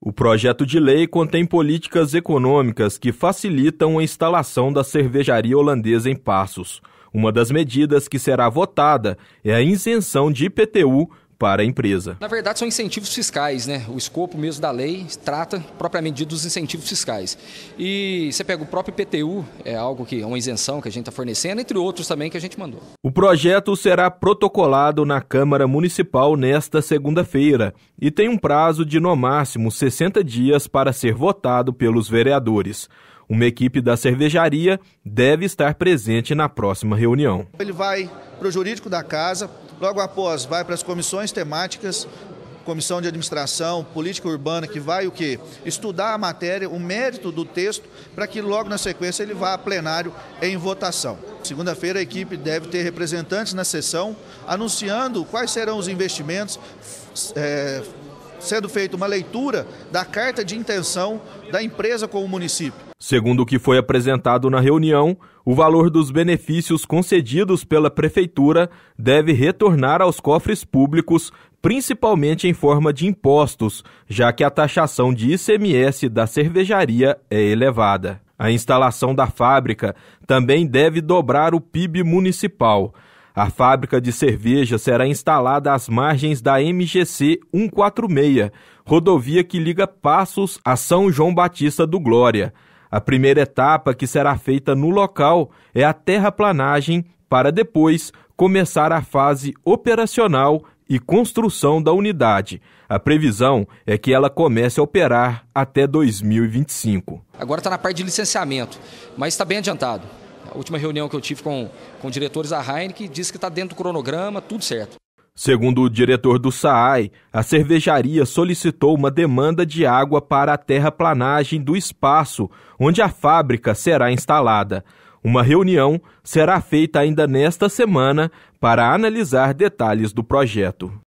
O projeto de lei contém políticas econômicas que facilitam a instalação da cervejaria holandesa em Passos. Uma das medidas que será votada é a isenção de IPTU para a empresa. Na verdade, são incentivos fiscais, né? O escopo mesmo da lei trata propriamente dos incentivos fiscais. E você pega o próprio PTU, é algo que é uma isenção que a gente está fornecendo, entre outros também que a gente mandou. O projeto será protocolado na Câmara Municipal nesta segunda-feira e tem um prazo de no máximo 60 dias para ser votado pelos vereadores. Uma equipe da cervejaria deve estar presente na próxima reunião. Ele vai para o jurídico da casa, Logo após, vai para as comissões temáticas, comissão de administração, política urbana, que vai o quê? Estudar a matéria, o mérito do texto, para que logo na sequência ele vá a plenário em votação. Segunda-feira a equipe deve ter representantes na sessão, anunciando quais serão os investimentos. É, sendo feita uma leitura da carta de intenção da empresa com o município. Segundo o que foi apresentado na reunião, o valor dos benefícios concedidos pela prefeitura deve retornar aos cofres públicos, principalmente em forma de impostos, já que a taxação de ICMS da cervejaria é elevada. A instalação da fábrica também deve dobrar o PIB municipal. A fábrica de cerveja será instalada às margens da MGC 146, rodovia que liga Passos a São João Batista do Glória. A primeira etapa que será feita no local é a terraplanagem para depois começar a fase operacional e construção da unidade. A previsão é que ela comece a operar até 2025. Agora está na parte de licenciamento, mas está bem adiantado. A última reunião que eu tive com, com diretores da Heineken disse que está dentro do cronograma, tudo certo. Segundo o diretor do SAAI, a cervejaria solicitou uma demanda de água para a terraplanagem do espaço onde a fábrica será instalada. Uma reunião será feita ainda nesta semana para analisar detalhes do projeto.